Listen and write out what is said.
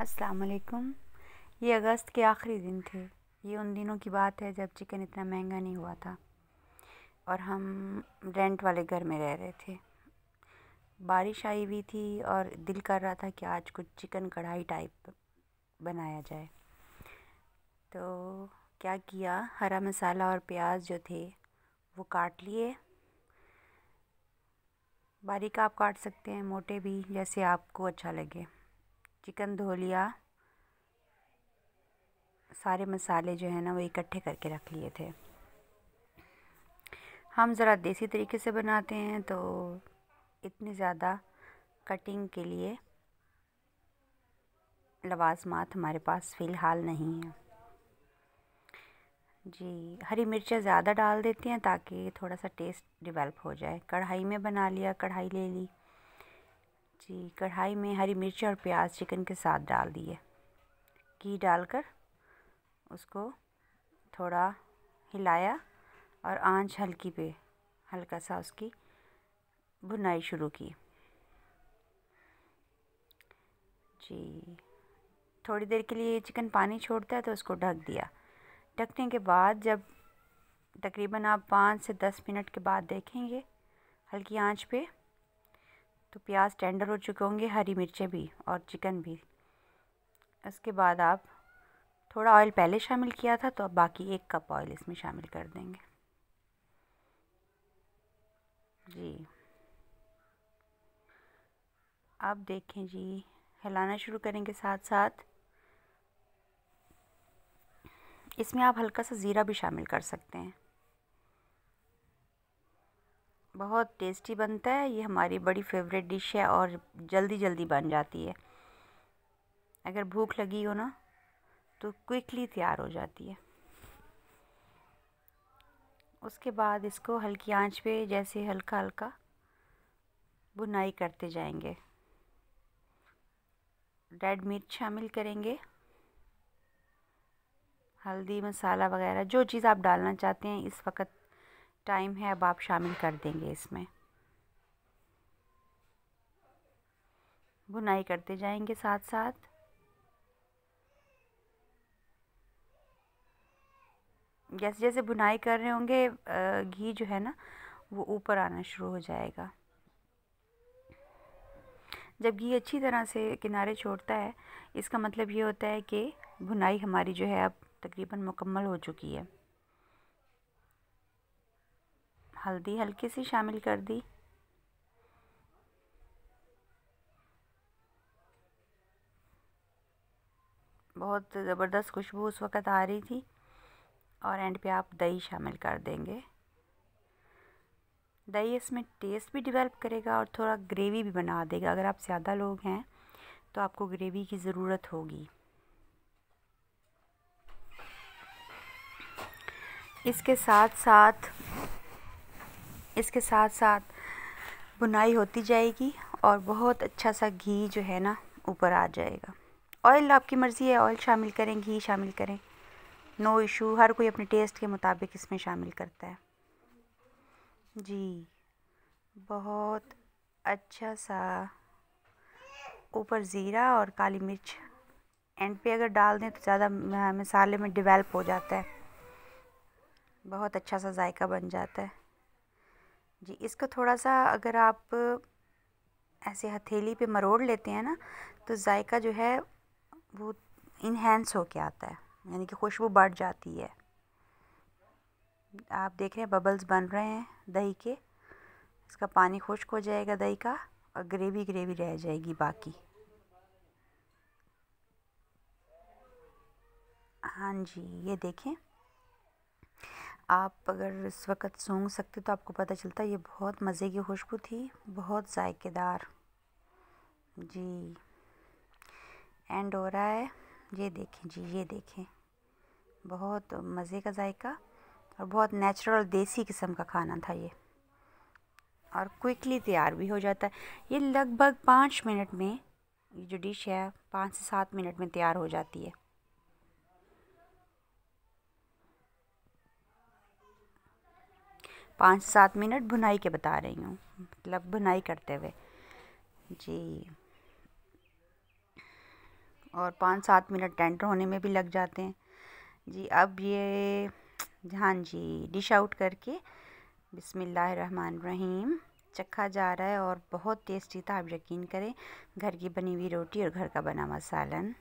असलकुम ये अगस्त के आखिरी दिन थे ये उन दिनों की बात है जब चिकन इतना महंगा नहीं हुआ था और हम रेंट वाले घर में रह रहे थे बारिश आई हुई थी और दिल कर रहा था कि आज कुछ चिकन कढ़ाई टाइप बनाया जाए तो क्या किया हरा मसाला और प्याज जो थे वो काट लिए बारीक आप काट सकते हैं मोटे भी जैसे आपको अच्छा लगे चिकन धो लिया सारे मसाले जो है ना वो इकट्ठे करके रख लिए थे हम ज़रा देसी तरीके से बनाते हैं तो इतनी ज़्यादा कटिंग के लिए लवाजमात हमारे पास फ़िलहाल नहीं है जी हरी मिर्चें ज़्यादा डाल देती हैं ताकि थोड़ा सा टेस्ट डिवेलप हो जाए कढ़ाई में बना लिया कढ़ाई ले ली जी कढ़ाई में हरी मिर्च और प्याज चिकन के साथ डाल दिए घी डालकर उसको थोड़ा हिलाया और आंच हल्की पे हल्का सा उसकी भुनाई शुरू की जी थोड़ी देर के लिए चिकन पानी छोड़ता है तो उसको ढक दिया ढकने के बाद जब तकरीबन आप पाँच से दस मिनट के बाद देखेंगे हल्की आंच पे तो प्याज टेंडर हो चुके होंगे हरी मिर्चें भी और चिकन भी इसके बाद आप थोड़ा ऑयल पहले शामिल किया था तो अब बाकी एक कप ऑयल इसमें शामिल कर देंगे जी आप देखें जी हिलाना शुरू करेंगे साथ साथ इसमें आप हल्का सा ज़ीरा भी शामिल कर सकते हैं बहुत टेस्टी बनता है ये हमारी बड़ी फेवरेट डिश है और जल्दी जल्दी बन जाती है अगर भूख लगी हो ना तो क्विकली तैयार हो जाती है उसके बाद इसको हल्की आंच पे जैसे हल्का हल्का बुनाई करते जाएंगे रेड मिर्च शामिल करेंगे हल्दी मसाला वगैरह जो चीज़ आप डालना चाहते हैं इस वक्त टाइम है अब आप शामिल कर देंगे इसमें बुनाई करते जाएंगे साथ साथ जैसे जैसे बुनाई कर रहे होंगे घी जो है ना वो ऊपर आना शुरू हो जाएगा जब घी अच्छी तरह से किनारे छोड़ता है इसका मतलब ये होता है कि बुनाई हमारी जो है अब तकरीबन मुकम्मल हो चुकी है हल्दी हल्की सी शामिल कर दी बहुत ज़बरदस्त खुशबू उस वक़्त आ रही थी और एंड पे आप दही शामिल कर देंगे दही इसमें टेस्ट भी डेवलप करेगा और थोड़ा ग्रेवी भी बना देगा अगर आप ज़्यादा लोग हैं तो आपको ग्रेवी की ज़रूरत होगी इसके साथ साथ इसके साथ साथ बुनाई होती जाएगी और बहुत अच्छा सा घी जो है ना ऊपर आ जाएगा ऑयल आपकी मर्ज़ी है ऑयल शामिल करें घी शामिल करें नो इशू हर कोई अपने टेस्ट के मुताबिक इसमें शामिल करता है जी बहुत अच्छा सा ऊपर ज़ीरा और काली मिर्च एंड पे अगर डाल दें तो ज़्यादा मसाले में डिवेल्प हो जाता है बहुत अच्छा सा जायका बन जाता है जी इसको थोड़ा सा अगर आप ऐसे हथेली पे मरोड़ लेते हैं ना तो जायका जो है वो इन्हेंस हो के आता है यानी कि खुशबू बढ़ जाती है आप देख रहे हैं बबल्स बन रहे हैं दही के इसका पानी खुश्क हो जाएगा दही का और ग्रेवी ग्रेवी रह जाएगी बाकी हाँ जी ये देखें आप अगर इस वक्त सूंघ सकते तो आपको पता चलता ये बहुत मज़े की खुशबू थी बहुत जायकेदार जी एंड हो रहा है ये देखें जी ये देखें बहुत मज़े का जायका और बहुत नेचुरल देसी किस्म का खाना था ये और क्विकली तैयार भी हो जाता है ये लगभग पाँच मिनट में ये जो डिश है पाँच से सात मिनट में तैयार हो जाती है पाँच सात मिनट भुनाई के बता रही हूँ मतलब भुनाई करते हुए जी और पाँच सात मिनट टेंडर होने में भी लग जाते हैं जी अब ये हाँ जी डिश आउट करके बिसमीम चखा जा रहा है और बहुत टेस्टी था आप यकीन करें घर की बनी हुई रोटी और घर का बना हुआ सालन